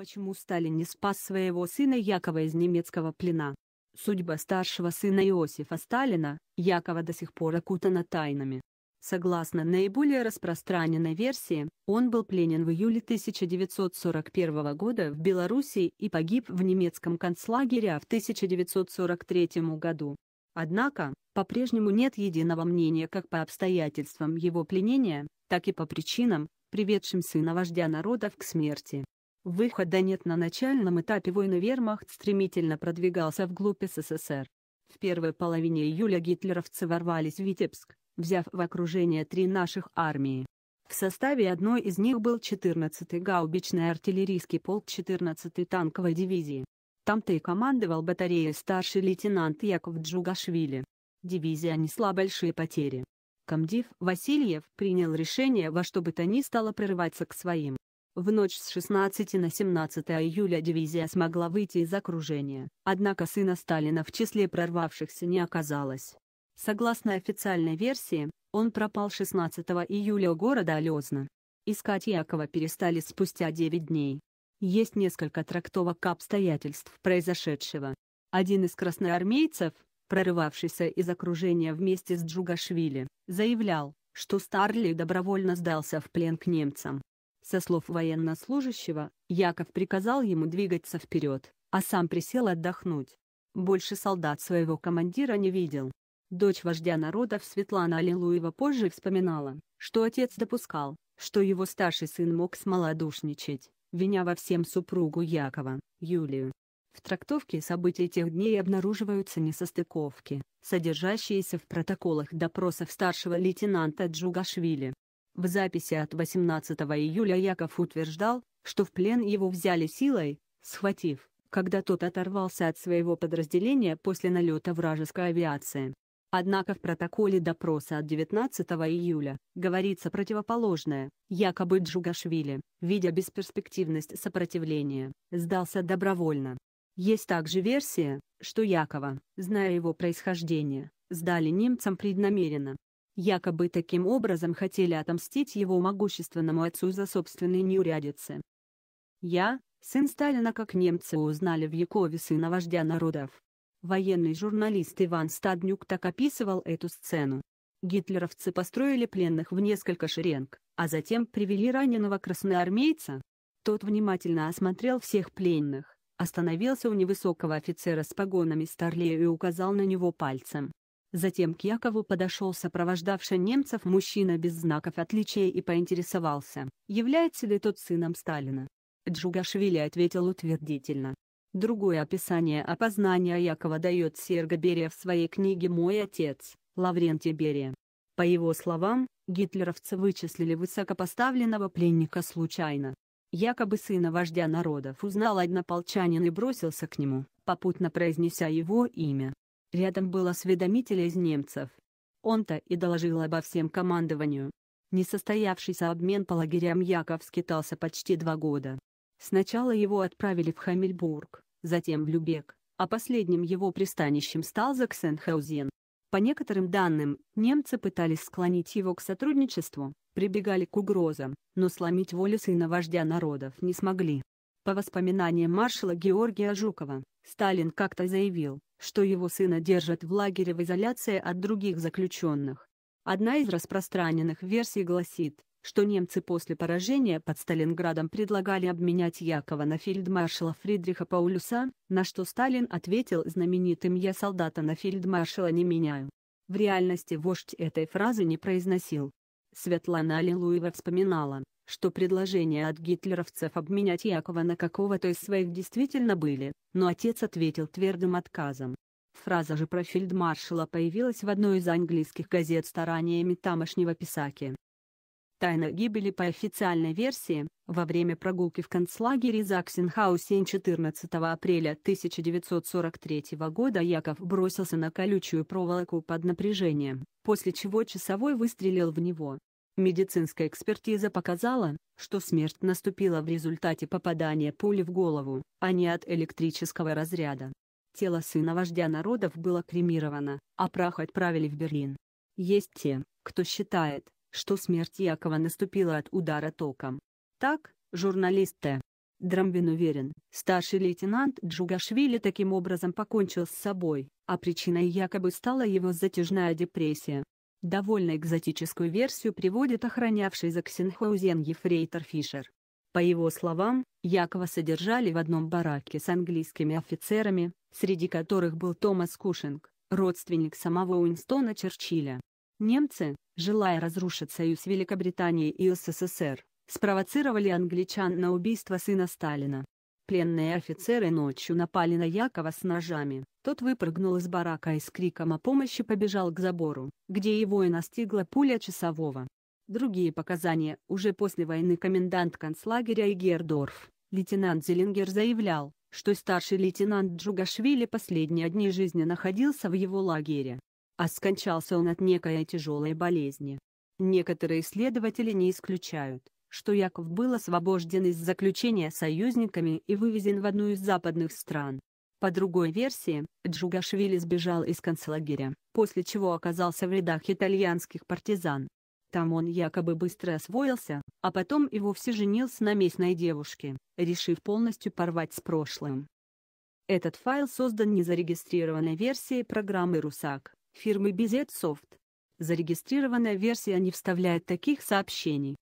Почему Сталин не спас своего сына Якова из немецкого плена? Судьба старшего сына Иосифа Сталина, Якова до сих пор окутана тайнами. Согласно наиболее распространенной версии, он был пленен в июле 1941 года в Белоруссии и погиб в немецком концлагере в 1943 году. Однако, по-прежнему нет единого мнения как по обстоятельствам его пленения, так и по причинам, приведшим сына вождя народов к смерти. Выхода нет на начальном этапе войны вермахт стремительно продвигался вглубь СССР. В первой половине июля гитлеровцы ворвались в Витебск, взяв в окружение три наших армии. В составе одной из них был 14-й гаубичный артиллерийский полк 14-й танковой дивизии. Там-то и командовал батареей старший лейтенант Яков Джугашвили. Дивизия несла большие потери. Комдив Васильев принял решение во что бы то ни стало прорываться к своим. В ночь с 16 на 17 июля дивизия смогла выйти из окружения, однако сына Сталина в числе прорвавшихся не оказалось. Согласно официальной версии, он пропал 16 июля у города Алезна. Искать Якова перестали спустя 9 дней. Есть несколько трактовок обстоятельств произошедшего. Один из красноармейцев, прорывавшийся из окружения вместе с Джугашвили, заявлял, что Старли добровольно сдался в плен к немцам. Со слов военнослужащего, Яков приказал ему двигаться вперед, а сам присел отдохнуть. Больше солдат своего командира не видел. Дочь вождя народов Светлана Аллилуева позже вспоминала, что отец допускал, что его старший сын мог смолодушничать, виня во всем супругу Якова, Юлию. В трактовке событий тех дней обнаруживаются несостыковки, содержащиеся в протоколах допросов старшего лейтенанта Джугашвили. В записи от 18 июля Яков утверждал, что в плен его взяли силой, схватив, когда тот оторвался от своего подразделения после налета вражеской авиации. Однако в протоколе допроса от 19 июля говорится противоположное, якобы Джугашвили, видя бесперспективность сопротивления, сдался добровольно. Есть также версия, что Якова, зная его происхождение, сдали немцам преднамеренно, якобы таким образом хотели отомстить его могущественному отцу за собственные неурядицы. Я, сын Сталина как немцы узнали в Якове сына вождя народов. Военный журналист Иван Стаднюк так описывал эту сцену. Гитлеровцы построили пленных в несколько шеренг, а затем привели раненого красноармейца. Тот внимательно осмотрел всех пленных, остановился у невысокого офицера с погонами старлея и указал на него пальцем. Затем к Якову подошел сопровождавший немцев мужчина без знаков отличия и поинтересовался, является ли тот сыном Сталина. Джугашвили ответил утвердительно. Другое описание опознания Якова дает Серго Берия в своей книге «Мой отец», Лаврентий Берия. По его словам, гитлеровцы вычислили высокопоставленного пленника случайно. Якобы сына вождя народов узнал однополчанин и бросился к нему, попутно произнеся его имя. Рядом был осведомитель из немцев. Он-то и доложил обо всем командованию. Несостоявшийся обмен по лагерям Яков скитался почти два года. Сначала его отправили в Хамельбург, затем в Любек, а последним его пристанищем стал Заксенхаузен. По некоторым данным, немцы пытались склонить его к сотрудничеству, прибегали к угрозам, но сломить волю сына вождя народов не смогли. По воспоминаниям маршала Георгия Жукова, Сталин как-то заявил, что его сына держат в лагере в изоляции от других заключенных. Одна из распространенных версий гласит, что немцы после поражения под Сталинградом предлагали обменять Якова на фельдмаршала Фридриха Паулюса, на что Сталин ответил знаменитым «Я солдата на фельдмаршала не меняю». В реальности вождь этой фразы не произносил. Светлана Аллилуева вспоминала, что предложения от гитлеровцев обменять Якова на какого-то из своих действительно были, но отец ответил твердым отказом. Фраза же про фельдмаршала появилась в одной из английских газет стараниями тамошнего писаки. Тайна гибели по официальной версии, во время прогулки в концлагере Заксенхаусен 14 апреля 1943 года Яков бросился на колючую проволоку под напряжением, после чего часовой выстрелил в него. Медицинская экспертиза показала, что смерть наступила в результате попадания пули в голову, а не от электрического разряда. Тело сына вождя народов было кремировано, а прах отправили в Берлин. Есть те, кто считает, что смерть Якова наступила от удара током. Так, журналист Т. Драмбин уверен, старший лейтенант Джугашвили таким образом покончил с собой, а причиной якобы стала его затяжная депрессия. Довольно экзотическую версию приводит охранявший за Ксенхаузен ефрейтор Фишер. По его словам, Якова содержали в одном бараке с английскими офицерами, среди которых был Томас Кушинг, родственник самого Уинстона Черчилля. Немцы, желая разрушить союз Великобритании и СССР, спровоцировали англичан на убийство сына Сталина. Пленные офицеры ночью напали на Якова с ножами. Тот выпрыгнул из барака и с криком о помощи побежал к забору, где его и настигла пуля часового. Другие показания уже после войны комендант концлагеря и лейтенант Зеленгер заявлял, что старший лейтенант Джугашвили последние дни жизни находился в его лагере. А скончался он от некой тяжелой болезни. Некоторые исследователи не исключают, что Яков был освобожден из заключения союзниками и вывезен в одну из западных стран. По другой версии, Джугашвили сбежал из концлагеря, после чего оказался в рядах итальянских партизан. Там он якобы быстро освоился, а потом и вовсе женился на местной девушке, решив полностью порвать с прошлым. Этот файл создан незарегистрированной версией программы «Русак» фирмы BZ Soft. Зарегистрированная версия не вставляет таких сообщений,